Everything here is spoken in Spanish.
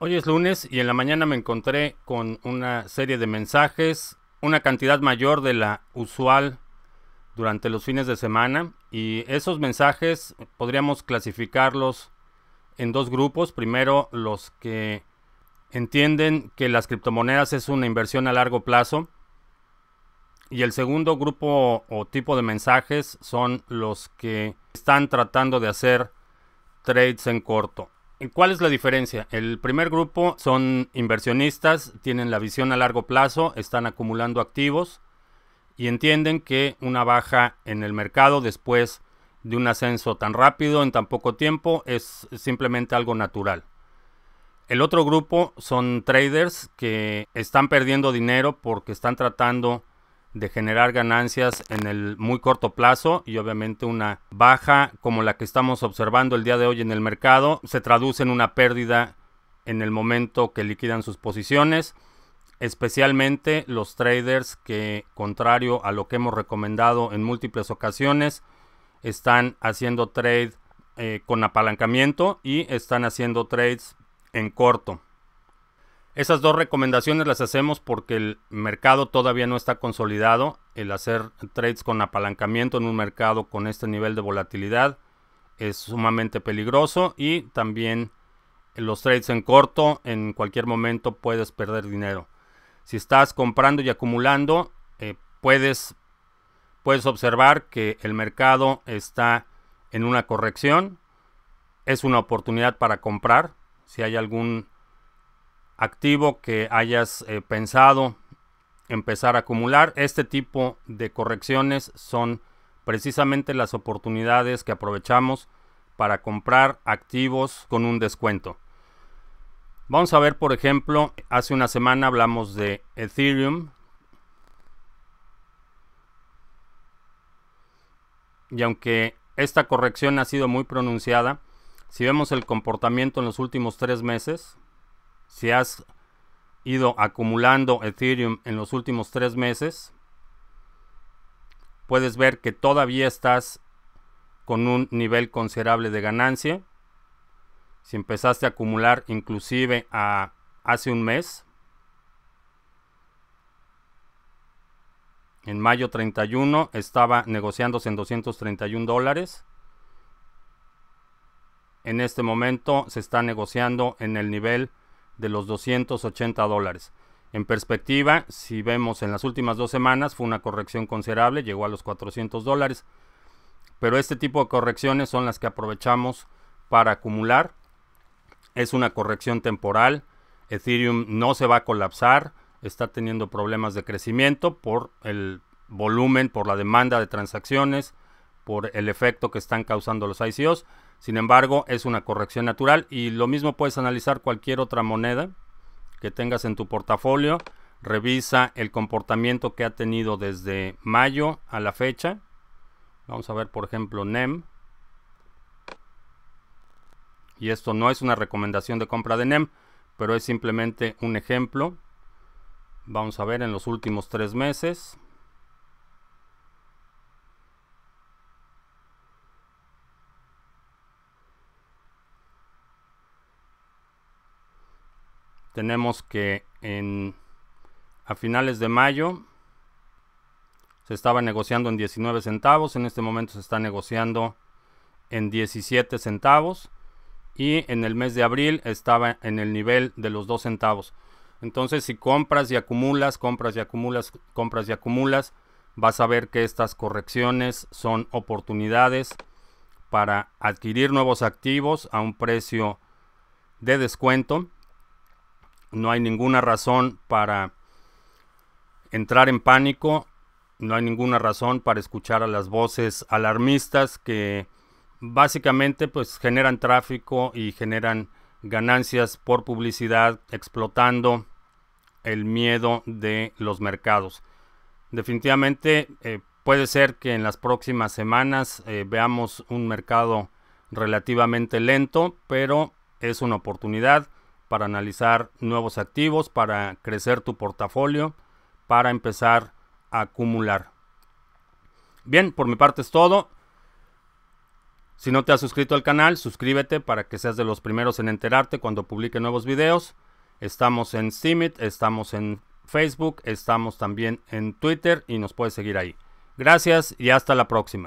Hoy es lunes y en la mañana me encontré con una serie de mensajes, una cantidad mayor de la usual durante los fines de semana y esos mensajes podríamos clasificarlos en dos grupos. Primero, los que entienden que las criptomonedas es una inversión a largo plazo y el segundo grupo o tipo de mensajes son los que están tratando de hacer trades en corto. ¿Cuál es la diferencia? El primer grupo son inversionistas, tienen la visión a largo plazo, están acumulando activos y entienden que una baja en el mercado después de un ascenso tan rápido en tan poco tiempo es simplemente algo natural. El otro grupo son traders que están perdiendo dinero porque están tratando de generar ganancias en el muy corto plazo y obviamente una baja como la que estamos observando el día de hoy en el mercado se traduce en una pérdida en el momento que liquidan sus posiciones, especialmente los traders que contrario a lo que hemos recomendado en múltiples ocasiones están haciendo trade eh, con apalancamiento y están haciendo trades en corto. Esas dos recomendaciones las hacemos porque el mercado todavía no está consolidado. El hacer trades con apalancamiento en un mercado con este nivel de volatilidad es sumamente peligroso y también los trades en corto en cualquier momento puedes perder dinero. Si estás comprando y acumulando, eh, puedes, puedes observar que el mercado está en una corrección. Es una oportunidad para comprar. Si hay algún activo que hayas eh, pensado empezar a acumular. Este tipo de correcciones son precisamente las oportunidades que aprovechamos para comprar activos con un descuento. Vamos a ver, por ejemplo, hace una semana hablamos de Ethereum. Y aunque esta corrección ha sido muy pronunciada, si vemos el comportamiento en los últimos tres meses, si has ido acumulando Ethereum en los últimos tres meses, puedes ver que todavía estás con un nivel considerable de ganancia. Si empezaste a acumular inclusive hace un mes, en mayo 31 estaba negociándose en 231 dólares. En este momento se está negociando en el nivel de los 280 dólares. En perspectiva, si vemos en las últimas dos semanas, fue una corrección considerable, llegó a los 400 dólares. Pero este tipo de correcciones son las que aprovechamos para acumular. Es una corrección temporal. Ethereum no se va a colapsar. Está teniendo problemas de crecimiento por el volumen, por la demanda de transacciones, por el efecto que están causando los ICOs. Sin embargo, es una corrección natural y lo mismo puedes analizar cualquier otra moneda que tengas en tu portafolio. Revisa el comportamiento que ha tenido desde mayo a la fecha. Vamos a ver, por ejemplo, NEM. Y esto no es una recomendación de compra de NEM, pero es simplemente un ejemplo. Vamos a ver en los últimos tres meses. tenemos que en, a finales de mayo se estaba negociando en 19 centavos, en este momento se está negociando en 17 centavos y en el mes de abril estaba en el nivel de los 2 centavos. Entonces si compras y acumulas, compras y acumulas, compras y acumulas, vas a ver que estas correcciones son oportunidades para adquirir nuevos activos a un precio de descuento no hay ninguna razón para entrar en pánico, no hay ninguna razón para escuchar a las voces alarmistas que básicamente pues generan tráfico y generan ganancias por publicidad explotando el miedo de los mercados. Definitivamente eh, puede ser que en las próximas semanas eh, veamos un mercado relativamente lento, pero es una oportunidad para analizar nuevos activos, para crecer tu portafolio, para empezar a acumular. Bien, por mi parte es todo. Si no te has suscrito al canal, suscríbete para que seas de los primeros en enterarte cuando publique nuevos videos. Estamos en Simit, estamos en Facebook, estamos también en Twitter y nos puedes seguir ahí. Gracias y hasta la próxima.